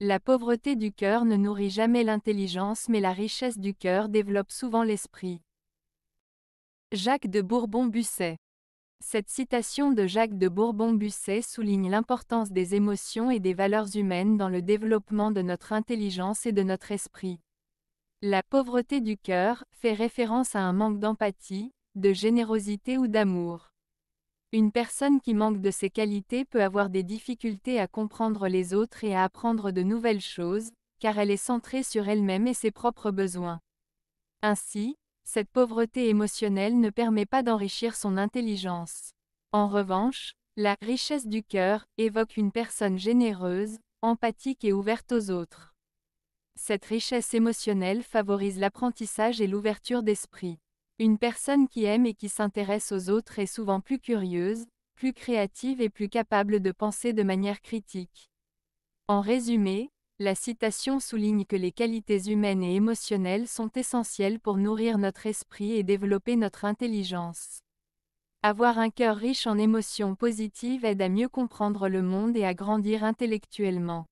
La pauvreté du cœur ne nourrit jamais l'intelligence mais la richesse du cœur développe souvent l'esprit. Jacques de Bourbon-Busset Cette citation de Jacques de Bourbon-Busset souligne l'importance des émotions et des valeurs humaines dans le développement de notre intelligence et de notre esprit. La pauvreté du cœur fait référence à un manque d'empathie, de générosité ou d'amour. Une personne qui manque de ces qualités peut avoir des difficultés à comprendre les autres et à apprendre de nouvelles choses, car elle est centrée sur elle-même et ses propres besoins. Ainsi, cette pauvreté émotionnelle ne permet pas d'enrichir son intelligence. En revanche, la richesse du cœur évoque une personne généreuse, empathique et ouverte aux autres. Cette richesse émotionnelle favorise l'apprentissage et l'ouverture d'esprit. Une personne qui aime et qui s'intéresse aux autres est souvent plus curieuse, plus créative et plus capable de penser de manière critique. En résumé, la citation souligne que les qualités humaines et émotionnelles sont essentielles pour nourrir notre esprit et développer notre intelligence. Avoir un cœur riche en émotions positives aide à mieux comprendre le monde et à grandir intellectuellement.